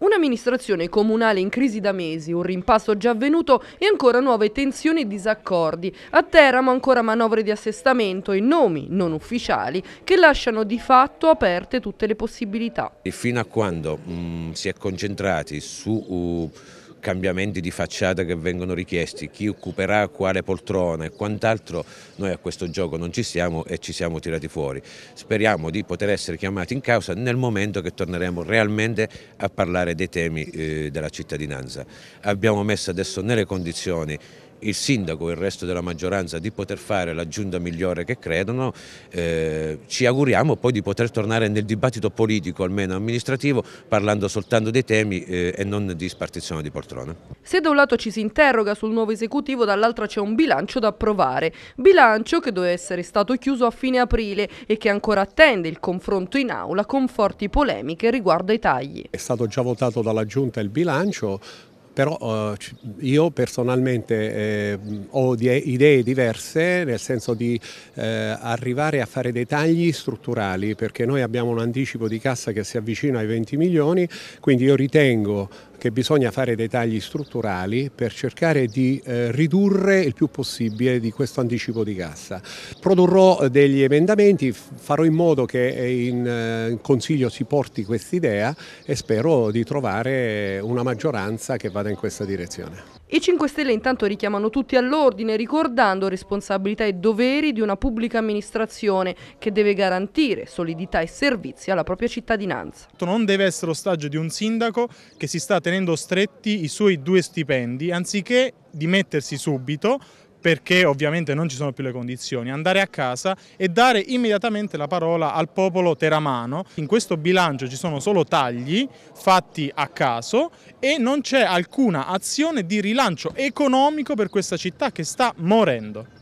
Un'amministrazione comunale in crisi da mesi, un rimpasto già avvenuto e ancora nuove tensioni e disaccordi. A Teramo ancora manovre di assestamento e nomi non ufficiali che lasciano di fatto aperte tutte le possibilità. E fino a quando mh, mm, si è concentrati su... Uh, cambiamenti di facciata che vengono richiesti, chi occuperà quale poltrona e quant'altro, noi a questo gioco non ci siamo e ci siamo tirati fuori. Speriamo di poter essere chiamati in causa nel momento che torneremo realmente a parlare dei temi eh, della cittadinanza. Abbiamo messo adesso nelle condizioni il sindaco e il resto della maggioranza di poter fare la giunta migliore che credono, eh, ci auguriamo poi di poter tornare nel dibattito politico, almeno amministrativo, parlando soltanto dei temi eh, e non di spartizione di poltrone. Se da un lato ci si interroga sul nuovo esecutivo, dall'altro c'è un bilancio da approvare. Bilancio che doveva essere stato chiuso a fine aprile e che ancora attende il confronto in aula con forti polemiche riguardo ai tagli. È stato già votato dalla Giunta il bilancio, però eh, io personalmente eh, ho idee diverse nel senso di eh, arrivare a fare dei tagli strutturali perché noi abbiamo un anticipo di cassa che si avvicina ai 20 milioni, quindi io ritengo che bisogna fare dei tagli strutturali per cercare di eh, ridurre il più possibile di questo anticipo di cassa. Produrrò eh, degli emendamenti, farò in modo che eh, in, eh, in Consiglio si porti quest'idea e spero di trovare una maggioranza che vada in questa direzione. I 5 Stelle intanto richiamano tutti all'ordine ricordando responsabilità e doveri di una pubblica amministrazione che deve garantire solidità e servizi alla propria cittadinanza. Non deve essere ostaggio di un sindaco che si sta mantenendo stretti i suoi due stipendi, anziché dimettersi subito perché ovviamente non ci sono più le condizioni, andare a casa e dare immediatamente la parola al popolo teramano. In questo bilancio ci sono solo tagli fatti a caso e non c'è alcuna azione di rilancio economico per questa città che sta morendo.